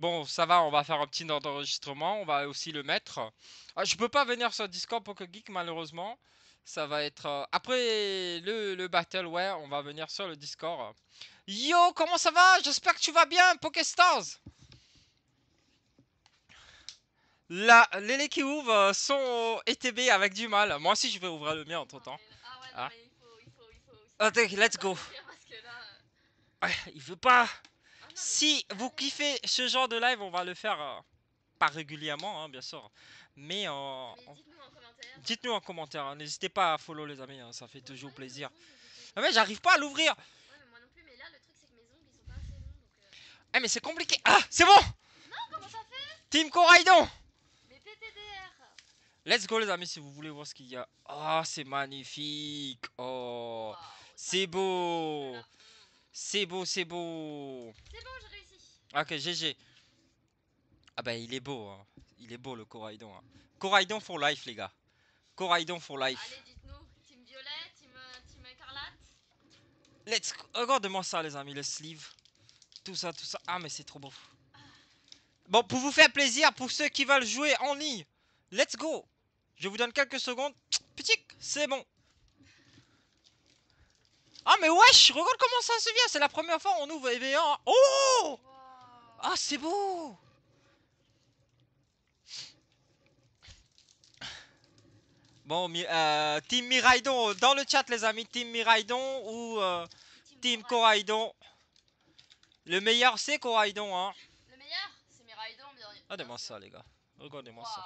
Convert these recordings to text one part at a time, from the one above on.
bon, ça va, on va faire un petit enregistrement, on va aussi le mettre. Ah, je peux pas venir sur Discord pour Geek, malheureusement. Ça va être. Euh, après le, battle, ouais, on va venir sur le Discord. Yo, comment ça va J'espère que tu vas bien, Pokéstars Là, les qui euh, sont ETB avec du mal. Moi aussi, je vais ouvrir le mien entre temps. Ah ouais, il faut, ah, let's go. Euh, il veut pas. Si vous kiffez ce genre de live, on va le faire euh, pas régulièrement, hein, bien sûr. Mais, euh, dites-nous en commentaire. Hein. N'hésitez pas à follow, les amis. Hein, ça fait toujours plaisir. Ah mais j'arrive pas à l'ouvrir. Eh mais c'est compliqué Ah c'est bon Non comment ça fait Team Coraidon Mais Let's go les amis si vous voulez voir ce qu'il y a Oh c'est magnifique Oh C'est beau c'est beau, c'est beau. C'est bon, j'ai réussi. Ok, GG. Ah bah il est beau, hein. il est beau le Coraidon. Hein. Coraidon for life les gars. Coraidon for life. Allez dites-nous, team violet, team, euh, écarlate. Let's oh, Regardez-moi ça les amis, le sleeve. Tout ça, tout ça. Ah mais c'est trop beau. Bon, pour vous faire plaisir, pour ceux qui veulent jouer en ligne, let's go. Je vous donne quelques secondes. Petit, c'est bon. Ah mais wesh, regarde comment ça se vient, c'est la première fois on ouvre EV1 Oh Ah c'est beau Bon, euh, Team Miraidon dans le chat les amis, Team Miraidon ou euh, Team Koraidon Le meilleur c'est Koraidon hein Le meilleur c'est Miraidon bien Regardez-moi ça les gars, regardez-moi ça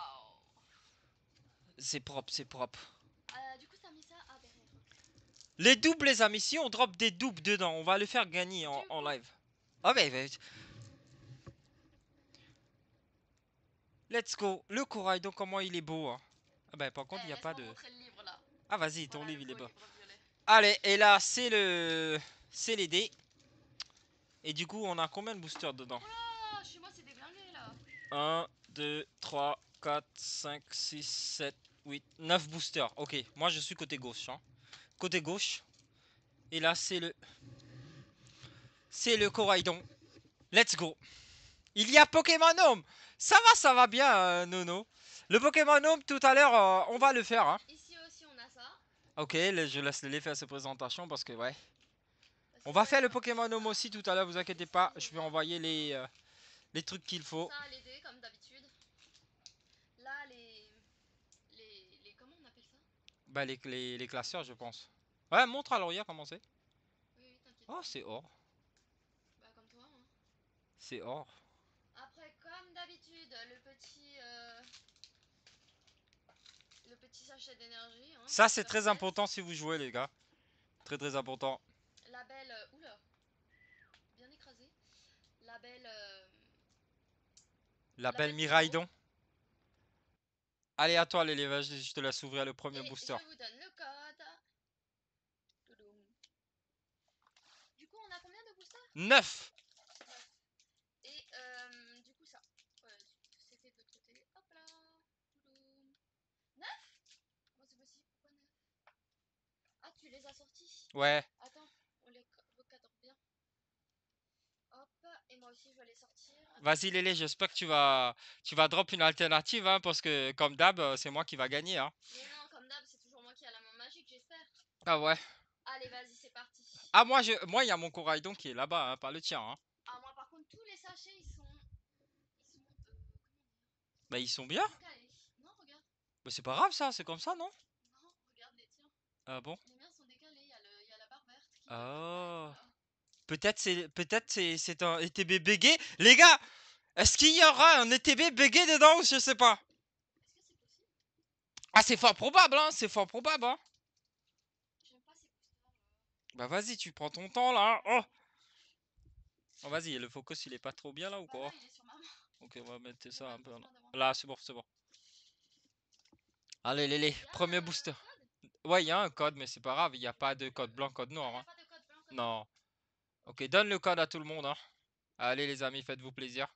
C'est propre, c'est propre euh, les doubles, les amis. Si on drop des doubles dedans, on va le faire gagner en, live. Ah, mais. Let's go. Le corail, donc comment il est beau. Hein. Ah, bah, par contre, il n'y a eh, pas de. ah, vas-y, ton livre, il est beau. Allez, et là, c'est le. C'est les dés. Et du coup, on a combien de boosters dedans oh chez moi, c'est déglingué là. 1, 2, 3, 4, 5, 6, 7, 8, 9 boosters. Ok, moi je suis côté gauche. Hein côté gauche. Et là, c'est le... C'est le Coraidon. Let's go. Il y a Pokémon homme Ça va, ça va bien, euh, Nono. Le Pokémon homme tout à l'heure, euh, on va le faire. Hein. Ok, je laisse les faire ses présentations parce que, ouais. on va faire le Pokémon homme aussi tout à l'heure, vous inquiétez pas. Je vais envoyer les, euh, les trucs qu'il faut. Bah les, classeurs je pense. Ouais montre à hier comment c'est. Oui Oh c'est or. Bah comme toi hein. C'est or. Après comme d'habitude le petit euh, le petit sachet d'énergie. Hein, Ça c'est très important si vous jouez les gars. Très très important. La belle euh, oula bien écrasé. La belle euh, La, belle, belle Miraidon. Allez, à toi, l'élevage, je te laisse ouvrir le premier Et booster. Je vous donne le code. Du coup, on a combien de boosters 9 Et euh, du coup, ça. C'était de l'autre côté. Hop là 9 Comment c'est possible Pourquoi 9 Ah, tu les as sortis Ouais. Attends, on les recadre bien. Hop, et moi aussi, je vais les sortir. Vas-y Lélé, j'espère que tu vas, tu drop une alternative, hein, parce que comme d'hab, euh, c'est moi qui va gagner. Hein. Mais non, comme d'hab, c'est toujours moi qui a la main magique, j'espère. Ah ouais. Allez, vas-y, c'est parti. Ah, moi, je, moi, il y a mon corail, donc, qui est là-bas, hein, pas le tien. Hein. Ah, moi, par contre, tous les sachets, ils sont. Ils sont. Euh, bah, ils sont bien. Non, regarde. Bah, c'est pas grave, ça, c'est comme ça, non Non, regarde les tiens. Ah bon Les miens sont décalés, il y, y, a la barre verte. Qui... Oh. Peut-être c'est peut-être c'est, un ETB bégué. Les gars, est-ce qu'il y aura un ETB bégué dedans ou je sais pas Ah, c'est fort probable, hein C'est fort probable, hein Bah vas-y, tu prends ton temps, là. Hein. Oh, ah, Vas-y, le focus, il est pas trop bien, là, ou quoi Ok, on va mettre ça un peu. Là, là c'est bon, c'est bon. Allez, les les, premier booster. Ouais, il y a un code, mais c'est pas grave, il n'y a pas de code blanc, code noir. Hein. Non. Ok, donne le code à tout le monde. Hein. Allez les amis, faites-vous plaisir.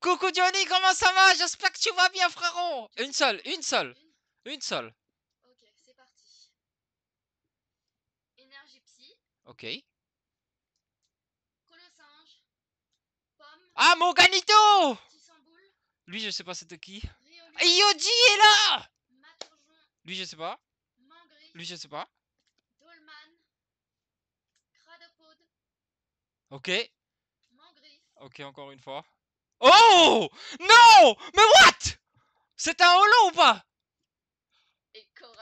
Coucou Johnny, comment ça va J'espère que tu vas bien frérot Une seule, une seule, une seule. Ok, c'est parti. Énergie psy. Ok. Colossange Pomme. Ah, Moganito Lui, je sais pas c'était qui. Yoji est là Lui, je sais pas. Lui, je sais pas. Ok. Ok, encore une fois. Oh Non Mais what C'est un holo ou pas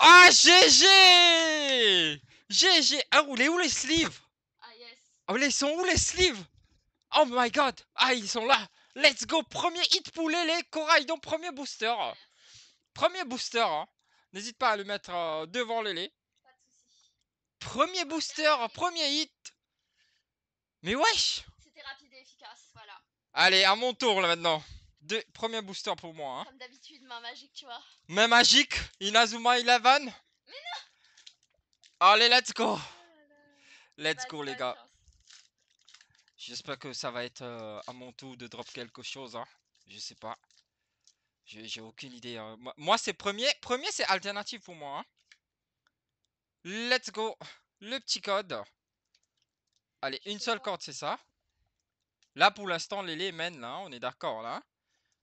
Ah, GG GG Ah, où où les sleeves Ah, yes. Ah, sont où les sleeves Oh my god Ah, ils sont là Let's go Premier hit poulet, les corail, donc premier booster. Premier booster, hein. N'hésite pas à le mettre euh, devant les lait. Premier booster, premier hit mais wesh C'était rapide et efficace, voilà. Allez, à mon tour là maintenant. Deux, premier booster pour moi. Hein. Comme d'habitude, main magique, tu vois. Main magique, Inazuma Eleven. Mais non Allez, let's go oh Let's bah, go, les gars. J'espère que ça va être euh, à mon tour de drop quelque chose. Hein. Je sais pas. J'ai aucune idée. Hein. Moi, c'est premier. Premier, c'est alternative pour moi. Hein. Let's go. Le petit code. Allez, une seule corde, c'est ça. Là, pour l'instant, Lélé mènent là. Hein, on est d'accord, là.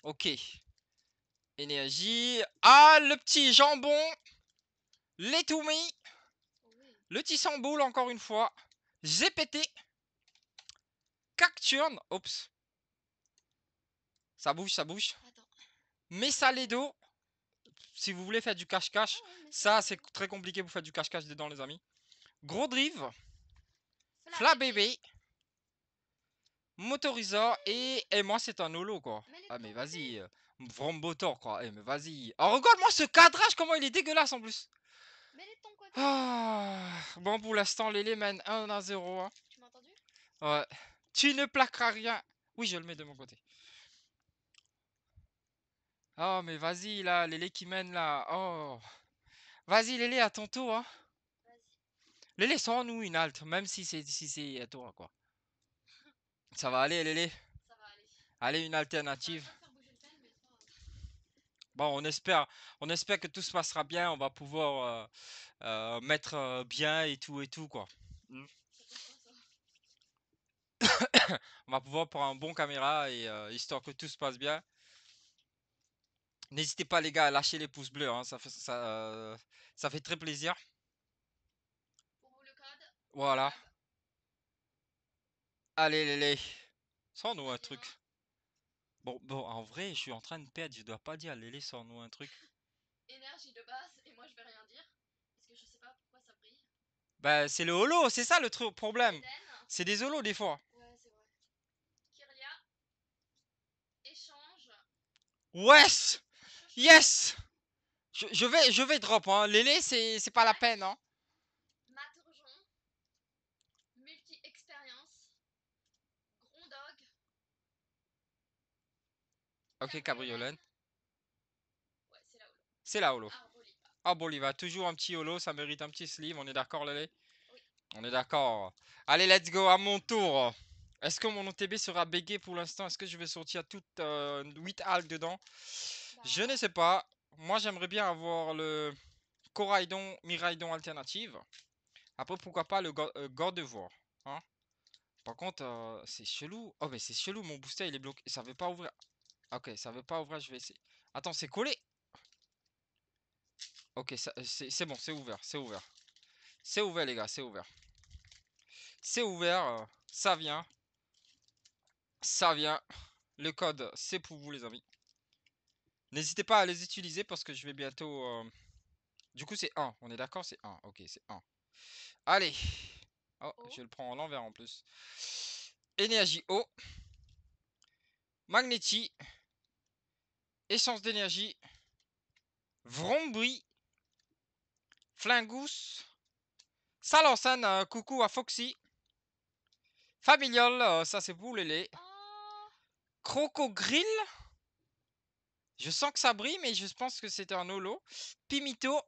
Ok. Énergie. Ah, le petit jambon. Les L'étoumi. Le tissamboule, encore une fois. GPT. Cacturne. Oups. Ça bouge, ça bouge. dos Si vous voulez faire du cache-cache. Ah ça, c'est très compliqué pour faire du cache-cache dedans, les amis. Gros drive. Flabébé. Motorizer et... Et eh, moi, c'est un holo, quoi. Ah, mais vas-y. Euh, Vrombotor, quoi. Eh, mais vas-y. Oh, regarde-moi ce cadrage, comment il est dégueulasse, en plus. Ah, bon, pour l'instant, Lélé mène 1 à 0. Hein. Tu m'as entendu Ouais. Tu ne plaqueras rien. Oui, je le mets de mon côté. Oh, mais vas-y, là, Lélé qui mène, là. Oh. Vas-y, Lélé, à ton tour, hein. Lélé, les nous une halte, même si c'est si c'est à euh, toi, quoi. Ça va aller, Lélé Ça Allez, une alternative. Bon, on espère, on espère que tout se passera bien, on va pouvoir euh, euh, mettre bien et tout et tout, quoi. Hmm. on va pouvoir prendre un bon caméra et histoire que tout se passe bien. N'hésitez pas les gars à lâcher les pouces bleus, hein. ça, ça fait très plaisir. Voilà. Allez, les les. Sors-nous un truc. Bon, bon, en vrai, je suis en train de perdre. Je dois pas dire, Lélé, sors-nous un truc. Énergie de base, et moi je vais rien dire. Parce que je sais pas pourquoi ça brille. Bah, c'est le holo, c'est ça le truc problème. C'est des holos des fois. Ouais, c'est vrai. Kyria. Échange. Wesh Yes je, vais, je vais drop, hein. Lélé, c'est pas la peine, hein. Ok, Cabriolet. c'est la holo. C'est la holo. Ah, ah Toujours un petit holo, ça mérite un petit sleeve. On est d'accord, là, On est d'accord. Allez, let's go, à mon tour. Est-ce que mon OTB sera bégué pour l'instant Est-ce que je vais sortir toutes euh, huit 8 halles dedans bah, Je ne sais pas. Moi, j'aimerais bien avoir le Coraidon, Miraidon alternative. Après, pourquoi pas le Gordevoir euh, de hein? Par contre, euh, c'est chelou. Oh, mais c'est chelou, mon booster, il est bloqué. Ça ne veut pas ouvrir. Ok, ça veut pas ouvrir, je vais essayer. Attends, c'est collé Ok, euh, c'est bon, c'est ouvert, c'est ouvert. C'est ouvert, les gars, c'est ouvert. C'est ouvert, euh, ça vient. Ça vient. Le code, c'est pour vous, les amis. N'hésitez pas à les utiliser parce que je vais bientôt... Euh, du coup, c'est 1, on est d'accord C'est 1, ok, c'est 1. Allez. Oh, oh, je le prends en l'envers en plus. Énergie haut. Magnéti. Essence d'énergie, Vrombri, Flingus, Salancen, euh, coucou à Foxy, Familiol, euh, ça c'est pour Croco Grill, je sens que ça brille, mais je pense que c'est un holo, Pimito,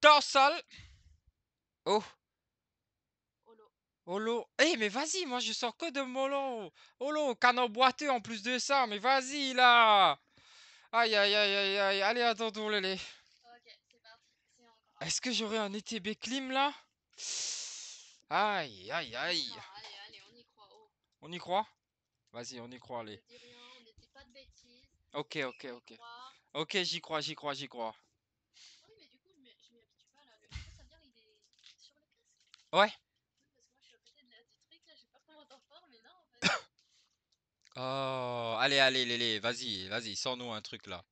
Torsal, oh, Holo. Oh eh, mais vas-y, moi je sors que de Molo. Holo, oh canon boiteux en plus de ça, mais vas-y là. Aïe, aïe, aïe, aïe, aïe. Allez, attends, on les. Ok, Est-ce que j'aurai un ETB clim là Aïe, aïe, aïe. allez, allez, on y croit. Oh. On y croit Vas-y, on y croit, allez. Ok, ok, ok. Ok, j'y crois, j'y crois, j'y crois. Ouais. Oh, allez, allez, allez, vas-y, vas-y, sors-nous un truc là.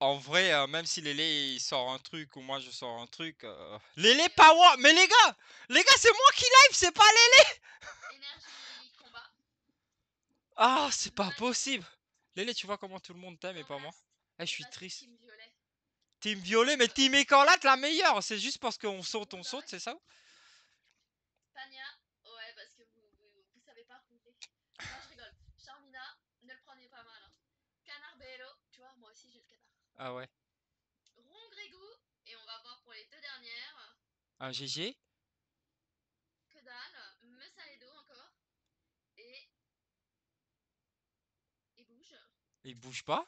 En vrai, euh, même si Lélé sort un truc ou moi je sors un truc. Euh... Lélé Power Mais les gars Les gars, c'est moi qui live, c'est pas Lélé Ah, oh, c'est pas possible Lélé, tu vois comment tout le monde t'aime et pas moi Eh, je suis triste. Team violet, mais team écarlate la meilleure. C'est juste parce qu'on saute, on saute, c'est ça Tania, ouais, parce que vous, vous, savez pas compter. je rigole. Charmina, ne le prenez pas mal. Hein. Bello tu vois, moi aussi j'ai le canard. Ah ouais. Ron Grégou, et on va voir pour les deux dernières. Un GG Que dalle. Me encore. Et. il bouge. Il bouge pas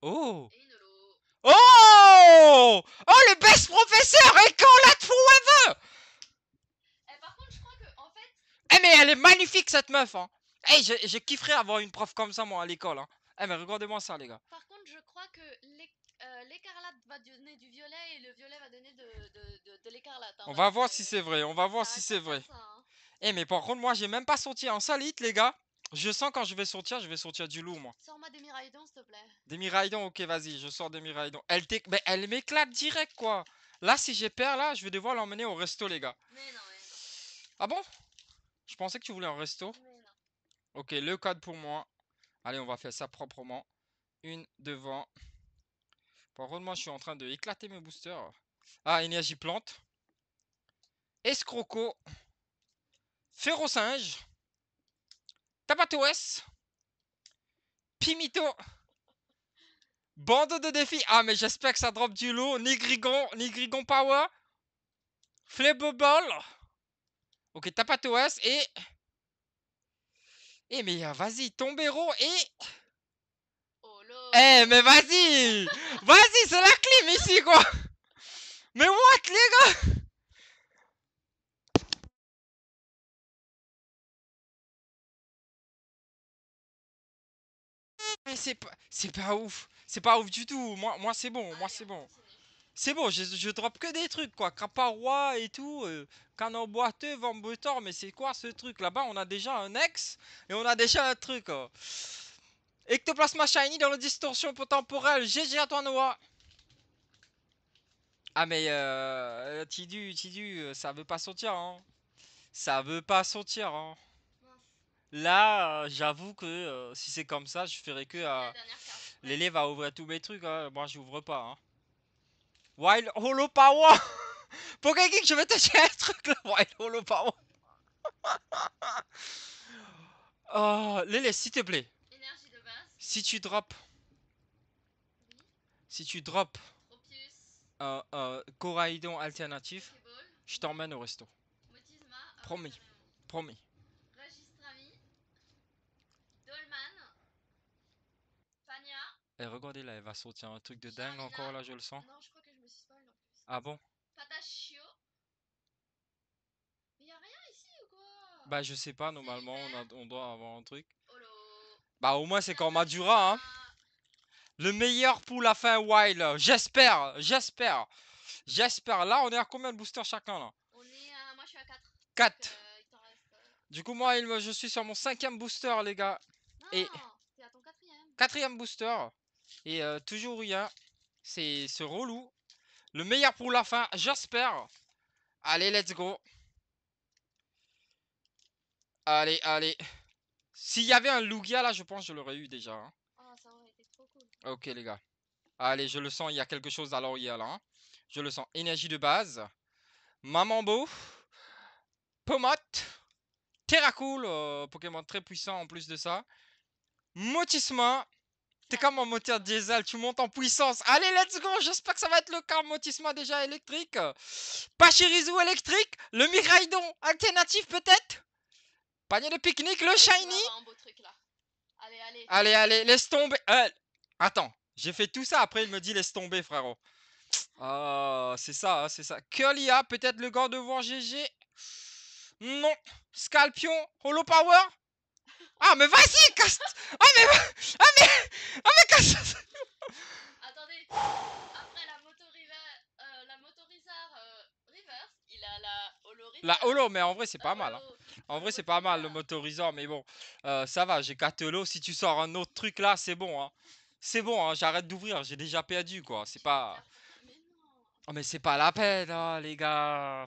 Oh Oh Oh, le best professeur Et quand la forever eh, Par contre, je crois que, en fait... Eh, mais elle est magnifique, cette meuf, hein Eh, je, je kifferais avoir une prof comme ça, moi, à l'école, hein Eh, mais regardez-moi ça, les gars Par contre, je crois que euh, l'écarlate va donner du violet et le violet va donner de, de, de, de l'écarlate. Hein. on va voir si c'est vrai, on va voir si c'est vrai. Hein. Eh, mais par contre, moi, j'ai même pas sorti un salite, les gars je sens quand je vais sortir, je vais sortir du loup, moi. Sors-moi des Miraidons, s'il te plaît. Des Miraidons, ok, vas-y, je sors des Miraidons. Elle, mais elle m'éclate direct, quoi. Là, si j'ai peur, là, je vais devoir l'emmener au resto, les gars. Mais non, Ah bon Je pensais que tu voulais un resto. Ok, le code pour moi. Allez, on va faire ça proprement. Une devant. Par contre, moi, je suis en train de éclater mes boosters. Ah, énergie plante. Escroco. singe. Tapatoes, Pimito. Bande de défi. Ah, mais j'espère que ça drop du lot. Nigrigon. Nigrigon Power. Flebobol. Ok, Tapatoes et... Eh, mais vas-y, Tombero et... Eh, mais vas-y Vas-y, c'est la clim ici, quoi Mais what, les gars Mais c'est pas, c'est pas ouf. C'est pas ouf du tout. Moi, moi c'est bon. Moi, c'est bon. C'est bon, je, je drop que des trucs, quoi. caparois et tout. Euh, canon boiteux, vambutor. Mais c'est quoi ce truc Là-bas, on a déjà un ex et on a déjà un truc. places oh. Ectoplasma shiny dans la distorsion temporelle. GG à toi, Noah. Ah, mais euh, Tidu, Tidu, euh, ça veut pas sortir, hein. Ça veut pas sortir, hein. Là, euh, j'avoue que euh, si c'est comme ça, je ferai que euh, l'élève va ouvrir tous mes trucs. Hein. moi Moi, j'ouvre pas. Hein. Wild Holo Power Pourquoi je vais te dire un truc là. Wild Holo Power. oh, s'il te plaît. Si tu drops. Si tu drops. un euh, Coraidon alternatif. Je t'emmène au resto. Promis. Promis. Et regardez là, elle va sortir un truc de dingue encore là, je le sens. Ah bon Bah je sais pas, normalement on, doit avoir un truc. Bah au moins c'est quand Madura hein. Le meilleur pour la fin wild, j'espère, j'espère. J'espère, là on est à combien de boosters chacun là On est à... moi je suis à 4. 4. Euh, euh, du coup moi je suis sur mon cinquième booster les gars. Et... à quatrième. Quatrième booster. Et euh, toujours rien. C'est ce relou. Le meilleur pour la fin, j'espère. Allez, let's go. Allez, allez. S'il y avait un Lugia là, je pense que je l'aurais eu déjà. Hein. Ah, ok, les gars. Allez, je le sens, il y a quelque chose à l'Oriel. Hein. Je le sens. Énergie de base. Mamambo. Pomate, Terracool. Euh, Pokémon très puissant en plus de ça. Motisma. C'est comme un moteur diesel, tu montes en puissance. Allez, let's go, j'espère que ça va être le cas. Motissement déjà électrique. Pachirizu électrique. Le Miraidon alternatif peut-être. Panier de pique-nique, le Shiny. Allez, allez. allez, laisse tomber. Euh, attends, j'ai fait tout ça, après il me dit laisse tomber, frérot. Ah, c'est ça, hein, c'est ça. Curlia, peut-être le gant de GG. Non. Scalpion, Holo Power. Ah, mais vas-y, casse Ah, mais... Ah, mais... Ah, mais casse Attendez, après la motorisa... Euh, la reverse, euh, il a la holo River. La holo, mais en vrai, c'est pas mal. Hein. En vrai, c'est pas mal, le motorizard mais bon. Euh, ça va, j'ai 4 holo. Si tu sors un autre truc, là, c'est bon, hein. C'est bon, hein, j'arrête d'ouvrir, j'ai déjà perdu, quoi. C'est pas... Oh, mais c'est pas la peine, hein, les gars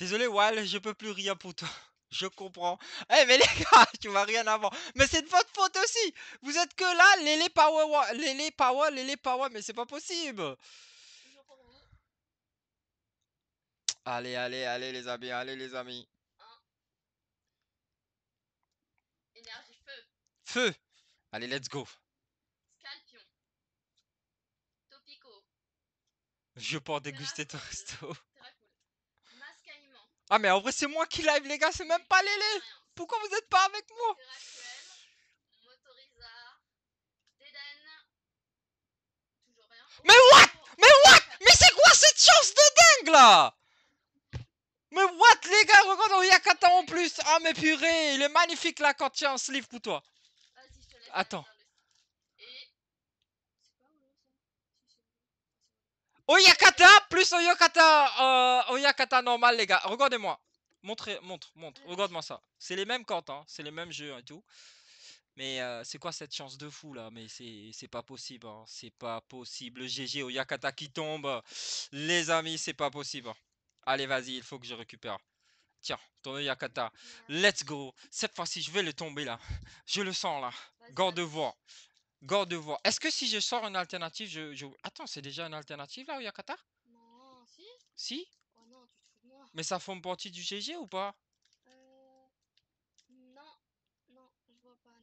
Désolé, Wal, je peux plus rien pour toi. Je comprends. Eh mais les gars, tu vas rien avant. Mais c'est de votre faute aussi. Vous êtes que là, Lélé power, Lélé power, Lélé power, mais c'est pas possible. Allez, allez, allez les amis, allez les amis. feu. Allez, let's go. Scalpion. Topico. Je peux déguster ton resto. Ah mais en vrai c'est moi qui live les gars, c'est même pas Lélé Pourquoi vous êtes pas avec moi Mais what Mais what Mais c'est quoi cette chance de dingue là Mais what les gars, regarde, il y a 4 ans en plus Ah mais purée, il est magnifique là quand tu as un sleeve pour toi Attends Oyakata plus Oyakata euh, Oyakata normal les gars. Regardez-moi. Montrez, montre, montre. Regarde-moi ça. C'est les mêmes cartes, hein. c'est les mêmes jeux et tout. Mais euh, c'est quoi cette chance de fou là Mais c'est pas possible, c'est pas possible. GG hein. Oyakata qui tombe. Les amis, c'est pas possible. Allez, vas-y, il faut que je récupère. Tiens, ton Oyakata. Let's go. Cette fois-ci, je vais le tomber là. Je le sens là. Garde-voix. God de Est-ce que si je sors une alternative, je. Attends, c'est déjà une alternative là, où Yakata Non, si. Si oh non, tu te Mais ça forme partie du GG ou pas euh, Non. Non, je vois pas,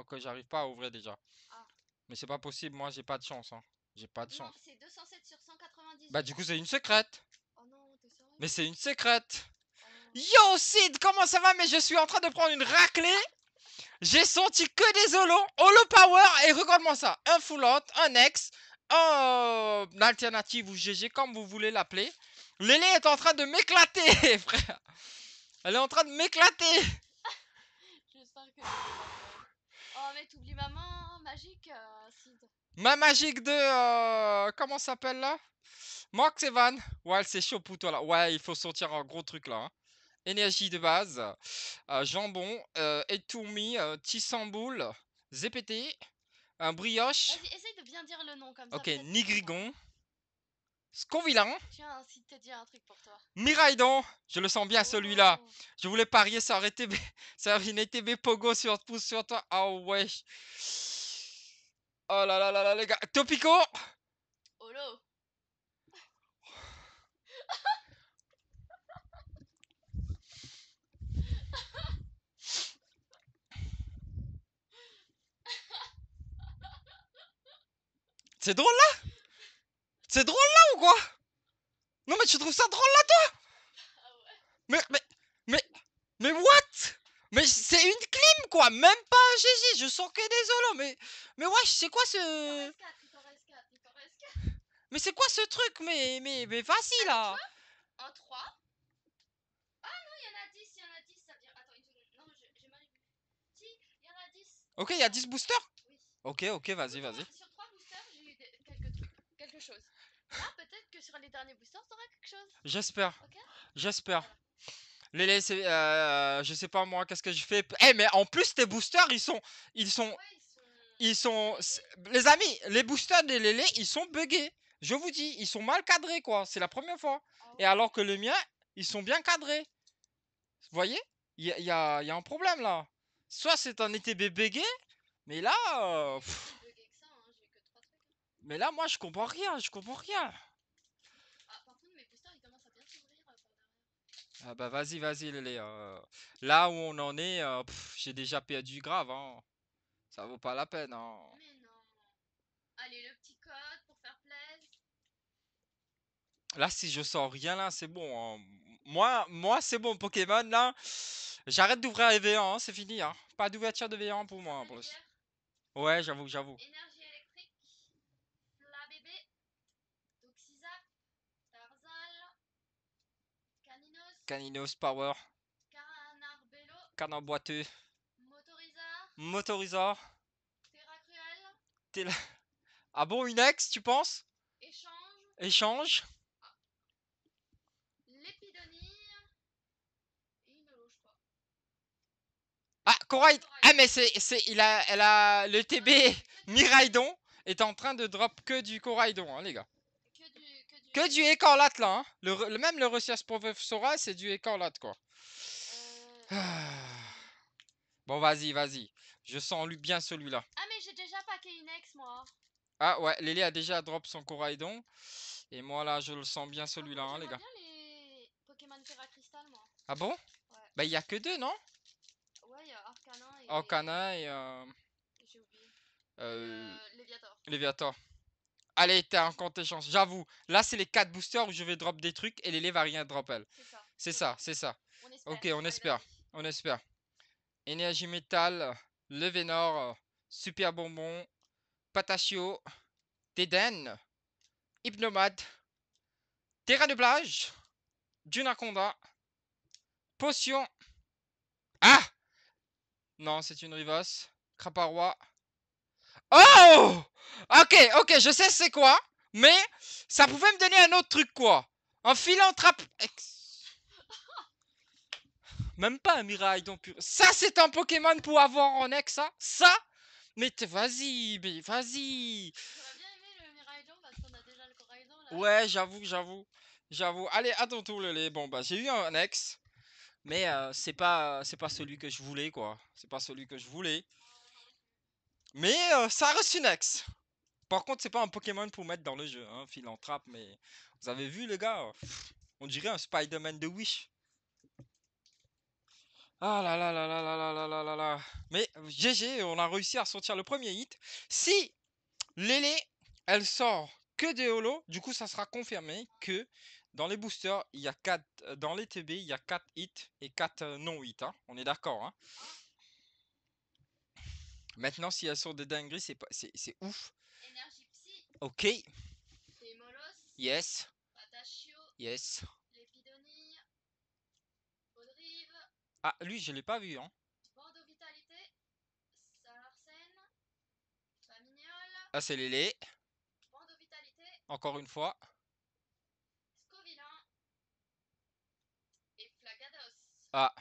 Ok, j'arrive pas à ouvrir déjà. Ah. Mais c'est pas possible, moi j'ai pas de chance. Hein. J'ai pas de chance. Bah, du coup, c'est une secrète. Oh non, Mais c'est une secrète. Oh. Yo, Sid, comment ça va Mais je suis en train de prendre une raclée. J'ai senti que des holos, holo power, et regarde-moi ça, un foulante, un ex, un euh, alternative ou GG, comme vous voulez l'appeler. Lélé est en train de m'éclater, frère. Elle est en train de m'éclater. Oh, mais t'oublies ma main hein, magique, euh, Ma magique de... Euh, comment s'appelle, là Moxevan Evan. Ouais, c'est chaud pour toi, là. Ouais, il faut sortir un gros truc, là. Hein énergie de base, euh, jambon, euh, etourmi, euh, tissamboule, zépété, un brioche. de bien dire le nom comme Ok, nigrigon. Sconvilain. Tiens, un truc pour toi. Miraidon, je le sens bien celui-là. Oh. Je voulais parier ça un été sur Pogo sur sur toi. oh, ouais. Oh là là là là les gars. Topico. holo, C'est drôle là C'est drôle là ou quoi Non mais tu trouves ça drôle là toi Ah Mais mais mais mais what Mais c'est une clim quoi, même pas un GG, je sens que des mais mais wesh, c'est quoi ce Mais c'est quoi ce truc Mais mais mais facile là. En 3 Ah non, il y en a 10, il y en a 10, ça veut dire Attends une seconde. Non, j'ai mal Si, il y en a 10. OK, il y a 10 boosters Oui. OK, OK, vas-y, vas-y. Ah, peut-être que sur les derniers boosters, quelque chose. J'espère. J'espère. Lélé, Les euh, je sais pas moi, qu'est-ce que je fais Eh, mais en plus, tes boosters, ils sont. Ils sont. ils sont. Les amis, les boosters de Lélé, ils sont buggés. Je vous dis, ils sont mal cadrés, quoi. C'est la première fois. Ah Et alors que les miens, ils sont bien cadrés. Vous voyez Il y a, un problème là. Soit c'est un ETB buggé, mais là. Euh, mais là, moi, je comprends rien, je comprends rien. Ah, par contre, mes posters, ils commencent à bien s'ouvrir euh, par derrière. Ah bah vas-y, vas-y, Lélé. Euh, là où on en est, euh, j'ai déjà perdu grave, hein. Ça vaut pas la peine, hein. Mais non. Allez, le petit code pour faire plaisir. Là, si je sens rien, là, c'est bon. Hein. Moi, moi c'est bon, Pokémon, là. J'arrête d'ouvrir les V1, hein, c'est fini. Hein. Pas d'ouverture de V1 pour moi. Pour... Hein, ouais, j'avoue, j'avoue. Caninos Power. Canard boiteux. Motorizard, Motorizar. Terra cruel. Ah bon, une ex, tu penses Échange. Échange. L'épidonie. Ah, ah, ah, mais c'est. Il a, Le ah, TB Miraidon est en train de drop que du Coraidon, hein, les gars. Que du écarlate là. Hein. Le, même le recherche professoral, c'est du écarlate quoi. Bon, vas-y, vas-y. Je sens lui bien celui-là. Ah, mais j'ai déjà packé une ex, moi. Ah, ouais, Lélie a déjà drop son Coraidon. Et moi, là, je le sens bien ah, celui-là, hein, les gars. Bien les Pokémon Terra Crystal, moi. Ah bon ouais. Bah, il y a que deux, non Ouais, il y a Arcana et. Arcanin et. Euh... J'ai oublié. Euh... euh Léviator. Allez, t'as en compte chances, J'avoue. Là, c'est les 4 boosters où je vais drop des trucs et les va rien drop elle. C'est ça, c'est ça. ok, on espère. On espère. Énergie métal, le Vénor, super bonbon, patachio, Déden, Hypnomade, Terra de plage, Dunaconda, Potion. Ah! Non, c'est une rivasse. Craparois, Oh Ok, ok, je sais c'est quoi, mais ça pouvait me donner un autre truc, quoi. Un philanthrope... Même pas un Miraidon pur. Ça, c'est un Pokémon pour avoir en ex, ça hein, Ça Mais vas-y, vas-y Ouais, j'avoue, j'avoue. J'avoue. Allez, à ton tour, Lele, Bon, bah, j'ai eu un ex. Mais euh, c'est pas, c'est pas celui que je voulais, quoi. C'est pas celui que je voulais. Mais euh, ça reste une ex. Par contre, c'est pas un Pokémon pour mettre dans le jeu, hein, Philanthrope, mais vous avez vu, les gars On dirait un Spider-Man de Wish. Ah là là là là là là là là Mais GG, on a réussi à sortir le premier hit. Si Lélé, elle sort que des Holo, du coup, ça sera confirmé que dans les boosters, il y a 4, euh, dans les TB, il y a 4 hits et 4 euh, non-hits. Hein. On est d'accord, hein. Maintenant, si y a son des dingueries, c'est pas... c'est ouf. Énergie psy. Ok. Molos. Yes. Patachio. Yes. Ah, lui, je l'ai pas vu, hein. Bordeaux Vitalité. Salarsen. Famignol. Ah, c'est Lélé. Bordeaux Vitalité. Encore une fois. Scovilan. Et Flagados. Ah.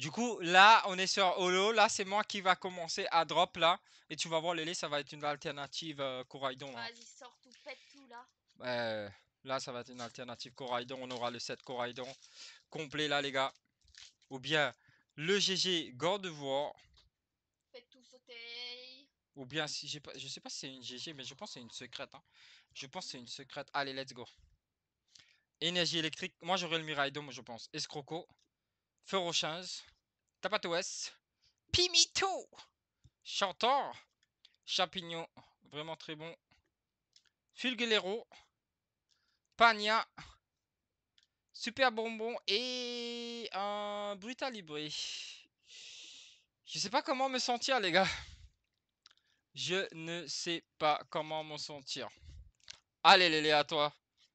Du coup, là, on est sur Holo. Là, c'est moi qui va commencer à drop, là. Et tu vas voir, Lélé, ça va être une alternative euh, Coraidon. Hein. Vas-y, sors tout, pète tout, là. là, ça va être une alternative Coraidon. On aura le set Coraidon complet, là, les gars. Ou bien le GG Gordevoir. Faites tout sauter. Ou bien, si j'ai pas, je sais pas si c'est une GG, mais je pense que c'est une secrète. Hein. Je pense que c'est une secrète. Allez, let's go. Énergie électrique. Moi, j'aurais le moi, je pense. Escroco. Feu Tapatouès, Tapatoès, Pimito, Chantor, Champignon, vraiment très bon, Fulglero, Pania, Super Bonbon et un Brutalibri. Je Je sais pas comment me sentir, les gars. Je ne sais pas comment me sentir. Allez, Lélé, à toi.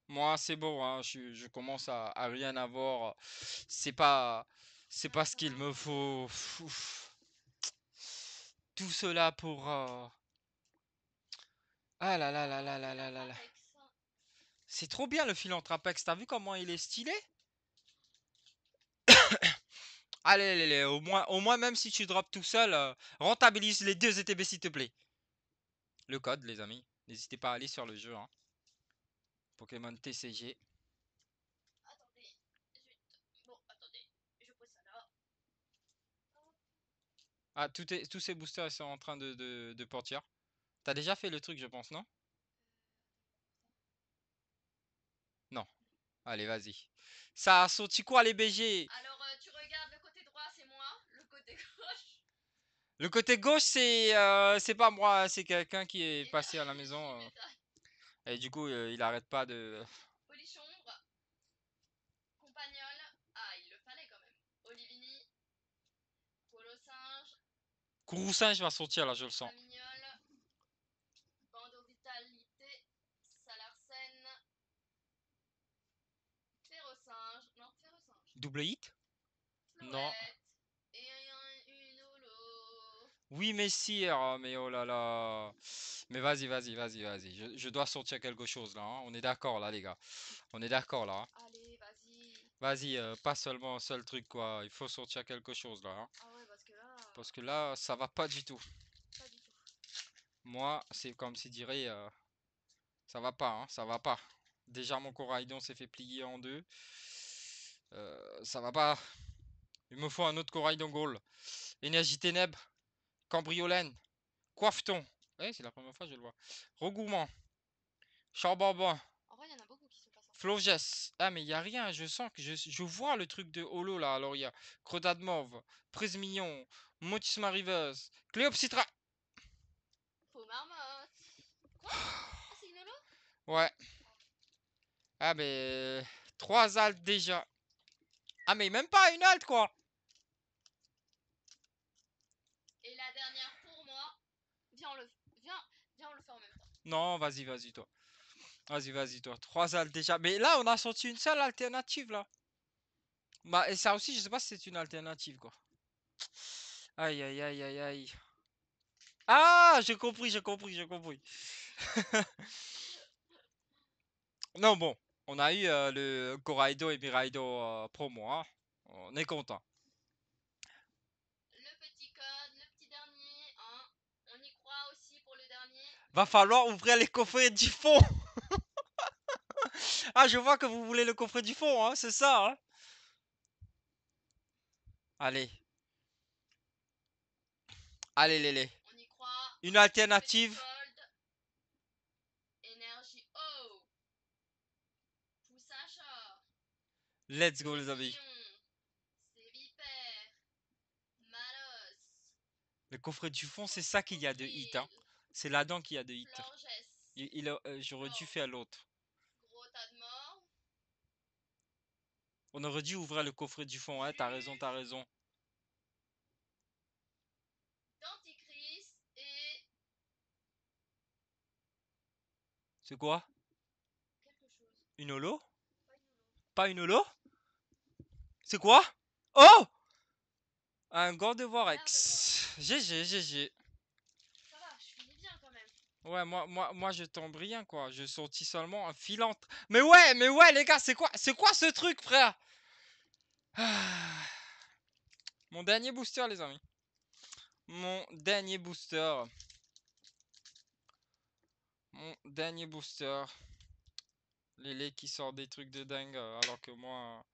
Moi, c'est beau, hein. je, commence à, à rien avoir. C'est pas. C'est parce qu'il me faut tout cela pour... Euh, ah là là là là là là là C'est trop bien le trapex. T'as vu comment il est stylé allez, au moins, au moins même si tu drops tout seul, euh, rentabilise les deux ETB s'il te plaît. Le code, les amis. N'hésitez pas à aller sur le jeu. Hein. Pokémon TCG. Ah, tout tous ces boosters ils sont en train de, partir. T'as déjà fait le truc, je pense, non Non. Allez, vas-y. Ça a sorti quoi, les BG Alors, euh, tu regardes le côté droit, c'est moi. Le côté gauche. Le côté gauche, c'est euh, c'est pas moi, c'est quelqu'un qui est passé à la maison. Euh. et du coup, il arrête pas de. Kourou singe va sortir là, je le sens. Double hit Non. Oui, mais si mais oh là là. Mais vas-y, vas-y, vas-y, vas-y. Je, dois sortir quelque chose là. Hein. On est d'accord là, les gars. On est d'accord là. Hein. vas-y. Euh, pas seulement un seul truc quoi. Il faut sortir quelque chose là. Hein. Ah ouais, parce que là, ça va pas du tout. Moi, c'est comme si dirait, euh, ça va pas, hein, ça va pas. Déjà, mon dont s'est fait plier en deux. Euh, ça va pas. Il me faut un autre coraïdon Goal. Énergie Ténèbres. Cambriolène. Coiffeton. Ouais, eh, c'est la première fois je le vois. Regouement. Charbonbon. En Ah, mais il n'y a rien. Je sens que je, vois le truc de Holo là. Alors, il y a mauve Morve, Prismillon, Motisma Rivers, Cléopsitra. Faux marmotte. Ah, ouais. Ah, mais. Euh, trois altes déjà. Ah, mais même pas une alte quoi. Et la dernière pour moi. Viens, on le, viens, viens, le fait en même temps. Non, vas-y, vas-y, toi. Vas-y, vas-y, toi. Trois altes déjà. Mais là, on a sorti une seule alternative là. Bah, et ça aussi, je sais pas si c'est une alternative quoi. Aïe, aïe, aïe, aïe, aïe. Ah, j'ai compris, j'ai compris, j'ai compris. non, bon, on a eu euh, le Goraido et Miraido euh, promo. Hein. On est content. Le petit code, le petit dernier. Hein. On y croit aussi pour le dernier. Va falloir ouvrir les coffrets du fond. ah, je vois que vous voulez le coffret du fond, hein, c'est ça. Hein. Allez, Allez, les, les. Une alternative. Oh. Let's go, les amis. Le coffret du fond, c'est ça qu'il y a de hit. Hein. C'est là-dedans qu'il y a de hit. Il, euh, J'aurais dû oh. faire l'autre. On aurait dû ouvrir le coffret du fond. Hein. T'as raison, t'as raison. C'est quoi Une holo Pas une holo, C'est quoi Oh Un gant de Vorex. GG, GG. Ça va, je quand même. Ouais, moi, moi, moi je tombe rien quoi. Je sortis seulement un filante. Mais ouais, mais ouais, les gars, c'est quoi, c'est quoi ce truc, frère ah. Mon dernier booster, les amis. Mon dernier booster mon dernier booster. Lélé qui sort des trucs de dingue euh, alors que moi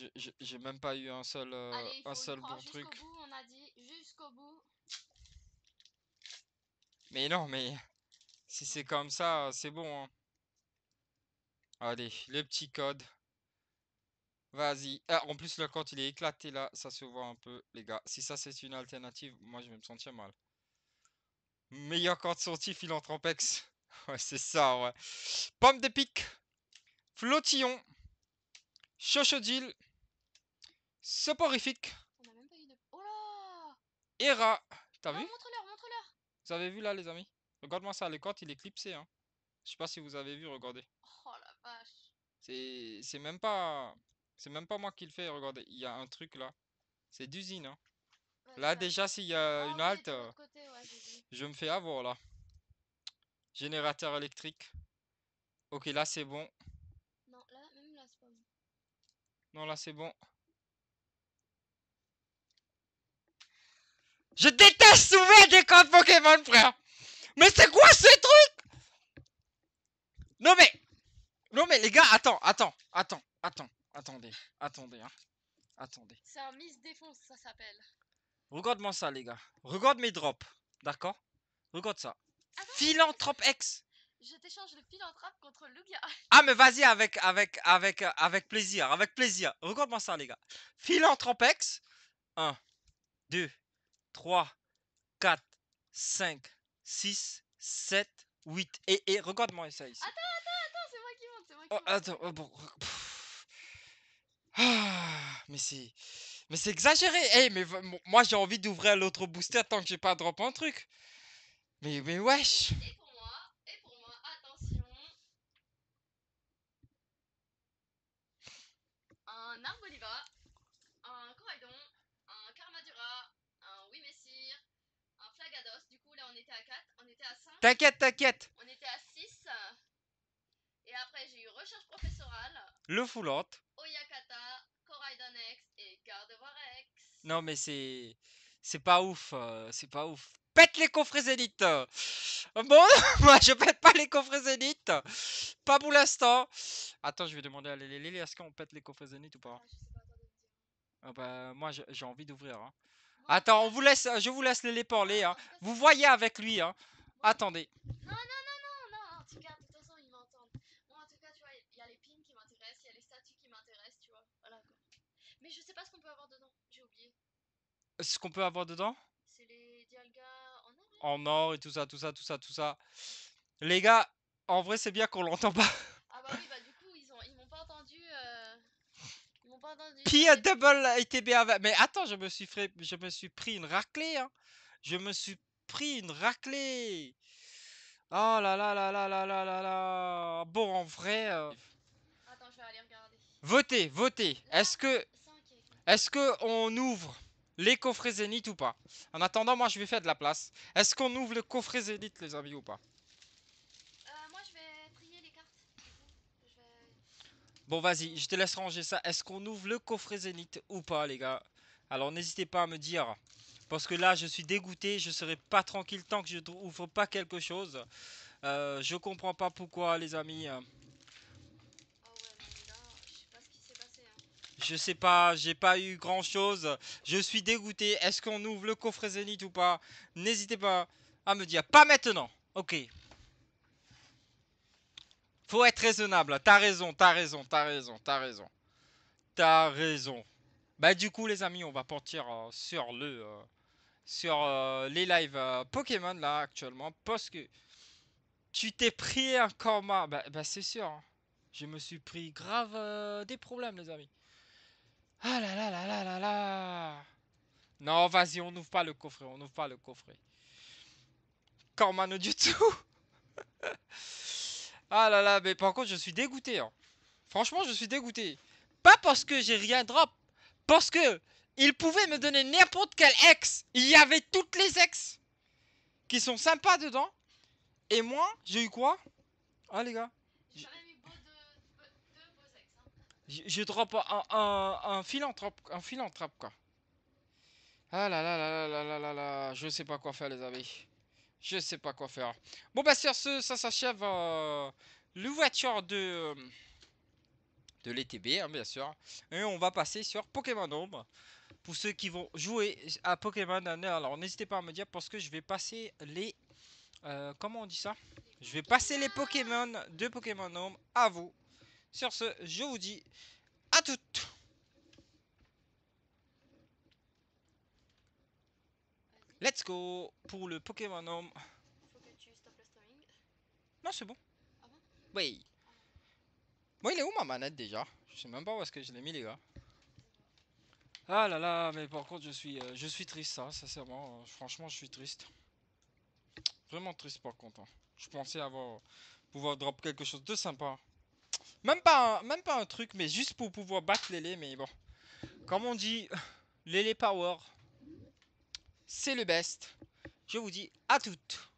euh, j'ai même pas eu un seul euh, un seul bon truc. Bout, on a dit jusqu'au bout. Mais non mais si c'est comme ça, c'est bon. Hein. Allez, le petit code, Vas-y. Ah, en plus le compte il est éclaté là, ça se voit un peu les gars. Si ça c'est une alternative, moi je vais me sentir mal. Meilleur camp de sortie, philanthropex. Ouais, c'est ça, ouais. Pomme de pique. Flotillon. Chochodil. Soporifique. On Oh T'as oh, vu montre montre Vous avez vu là, les amis Regarde-moi ça, les cordes il est clipsé. Hein. Je sais pas si vous avez vu, regardez. Oh la vache. C'est même pas... C'est même pas moi qui le fais, regardez. Il y a un truc là. C'est d'usine. Hein. là, déjà, s'il y a ah une halte... Euh, je me fais avoir là. Générateur électrique. Ok, là c'est bon. Non, là, même là c'est pas bon. Non, là c'est bon. Je déteste souvent des codes Pokémon, frère. Mais c'est quoi ce truc Non mais... Non mais les gars, attends, attends, attends, attends, attendez, attendez, hein. Attendez. C'est un mise Défense, ça s'appelle. Regarde-moi ça, les gars. Regarde mes drops. D'accord Regarde ça. Attends, ah philanthrope Je t'échange le philanthrope contre Lugia. Ah mais vas-y avec avec avec avec plaisir, avec plaisir. Regarde-moi ça les gars. Philanthrope 1 2 3 4 5 6 7 8 et, regarde-moi ça ici. Attends attends attends, c'est moi qui monte, c'est moi qui oh, monte. attends, oh, bon. Ah, mais c'est mais c'est exagéré. Hey, eh, mais moi j'ai envie d'ouvrir l'autre booster tant que j'ai pas drop un truc. Mais, mais wesh. Et pour moi, et pour moi, attention. Un Arboliva, un Coraidon, un Karmadura, un Oui Messire, un Flagados. Du coup, là on était à 4, on était à 5. T'inquiète, t'inquiète. On était à 6. Et après, j'ai eu Recherche professorale. Le Foulante. Non, mais c'est. C'est pas ouf. Euh, c'est pas ouf. Pète les coffres zénith euh. oh, Bon, moi je pète pas les coffres zénith Pas pour l'instant. Attends, je vais demander à Lélé. est-ce qu'on pète les coffres zénith ou pas ah, ah, bah, Moi j'ai envie d'ouvrir. Hein. Attends, on vous laisse, je vous laisse Lélé parler. Hein. Ah, vous voyez avec lui. Hein. Attendez. Non, non, non, Mais je sais pas ce qu'on peut avoir dedans, j'ai oublié. Ce qu'on peut avoir dedans C'est les dialga en or. En or et tout ça, tout ça, tout ça, tout ça. Les gars, en vrai, c'est bien qu'on l'entend pas. Ah bah oui, bah du coup, ils, ont, ils m'ont pas entendu. Euh, ils m'ont pas entendu. Pia double ITB Mais attends, je me suis, fait, je me suis pris une raclée. Hein. Je me suis pris une raclée. Oh là là là là là là là là. Bon, en vrai. Euh, attends, je vais aller regarder. Votez, votez. Est-ce que. Est-ce qu'on ouvre les coffrets Zénith ou pas En attendant, moi, je vais faire de la place. Est-ce qu'on ouvre le coffret Zénith, les amis, ou pas euh, Moi, je vais trier les cartes. Bon, vas-y, je te laisse ranger ça. Est-ce qu'on ouvre le coffret Zénith ou pas, les gars Alors, n'hésitez pas à me dire. Parce que là, je suis dégoûté. Je serai pas tranquille tant que je n'ouvre pas quelque chose. Euh, je comprends pas pourquoi, les amis. Je sais pas, j'ai pas eu grand chose. Je suis dégoûté. Est-ce qu'on ouvre le coffre Zenith ou pas N'hésitez pas à me dire. Pas maintenant. Ok. Faut être raisonnable. T'as raison, t'as raison, t'as raison, t'as raison. T'as raison. Bah du coup les amis, on va partir euh, sur le euh, sur euh, les lives Pokémon là actuellement parce que tu t'es pris un coma bah, bah, c'est sûr. Hein. Je me suis pris grave des problèmes les amis. Ah là là là là là là Non, vas-y, on n'ouvre pas le coffret, on n'ouvre pas le coffret. Cormano du tout Ah là là, mais par contre, je suis dégoûté. Hein. Franchement, je suis dégoûté. Pas parce que j'ai rien drop, parce que il pouvait me donner n'importe quel ex. Il y avait toutes les ex qui sont sympas dedans. Et moi, j'ai eu quoi Ah les gars, Je, drop un, philanthrope, un philanthrope, quoi. Ah là là là là là là là je sais pas quoi faire, les amis. Je sais pas quoi faire. Bon, bah, sur ce, ça s'achève euh, le voiture de... de l'ETB, hein, bien sûr. Et on va passer sur Pokémon Ombre. Pour ceux qui vont jouer à Pokémon alors n'hésitez pas à me dire parce que je vais passer les... Euh, comment on dit ça Je vais passer les Pokémon de Pokémon Ombre à vous. Sur ce, je vous dis à toutes Let's go pour le Pokémon Homme Non, c'est bon. Ah bon Oui. Bon, il est où ma manette déjà Je sais même pas où est-ce que je l'ai mis, les gars. Ah là là, mais par contre, je suis, euh, je suis triste, ça, hein, sincèrement. franchement, je suis triste. Vraiment triste, par contre. Hein. Je pensais avoir pouvoir drop quelque chose de sympa. Même pas, un, même pas un truc, mais juste pour pouvoir battre Lélé. Mais bon, comme on dit, Lélé Power, c'est le best. Je vous dis à toutes.